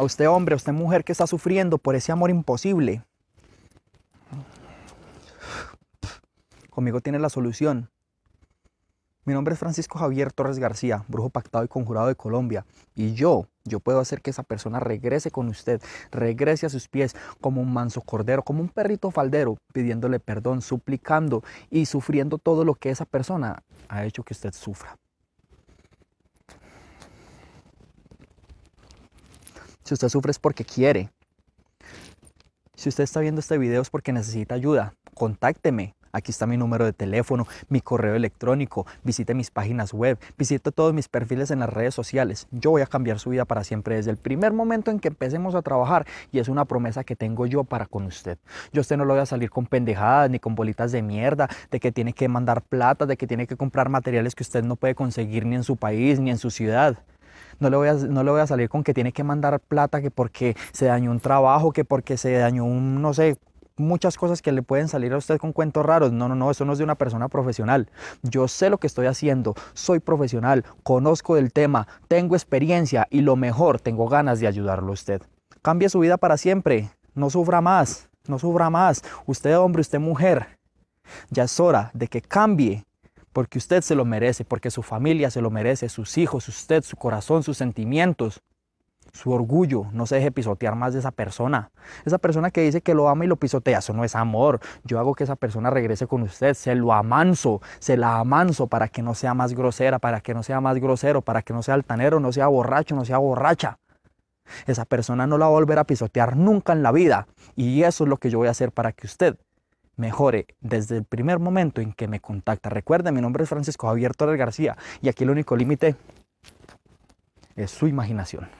a usted hombre, a usted mujer que está sufriendo por ese amor imposible. Conmigo tiene la solución. Mi nombre es Francisco Javier Torres García, brujo pactado y conjurado de Colombia. Y yo, yo puedo hacer que esa persona regrese con usted, regrese a sus pies como un manso cordero, como un perrito faldero, pidiéndole perdón, suplicando y sufriendo todo lo que esa persona ha hecho que usted sufra. Si usted sufre es porque quiere. Si usted está viendo este video es porque necesita ayuda. Contácteme. Aquí está mi número de teléfono, mi correo electrónico, visite mis páginas web, visite todos mis perfiles en las redes sociales. Yo voy a cambiar su vida para siempre desde el primer momento en que empecemos a trabajar y es una promesa que tengo yo para con usted. Yo usted no lo voy a salir con pendejadas ni con bolitas de mierda, de que tiene que mandar plata, de que tiene que comprar materiales que usted no puede conseguir ni en su país ni en su ciudad no le, voy a, no le voy a salir con que tiene que mandar plata, que porque se dañó un trabajo, que porque se dañó un, no sé, muchas cosas que le pueden salir a usted con cuentos raros. No, no, no, eso no es de una persona profesional. Yo sé lo que estoy haciendo, soy profesional, conozco el tema, tengo experiencia y lo mejor, tengo ganas de ayudarlo a usted. Cambie su vida para siempre, no sufra más, no sufra más. Usted hombre, usted mujer, ya es hora de que cambie porque usted se lo merece, porque su familia se lo merece, sus hijos, usted, su corazón, sus sentimientos, su orgullo. No se deje pisotear más de esa persona. Esa persona que dice que lo ama y lo pisotea, eso no es amor. Yo hago que esa persona regrese con usted, se lo amanso, se la amanso para que no sea más grosera, para que no sea más grosero, para que no sea altanero, no sea borracho, no sea borracha. Esa persona no la va a volver a pisotear nunca en la vida. Y eso es lo que yo voy a hacer para que usted mejore desde el primer momento en que me contacta. Recuerda, mi nombre es Francisco Javier Torres García y aquí el único límite es su imaginación.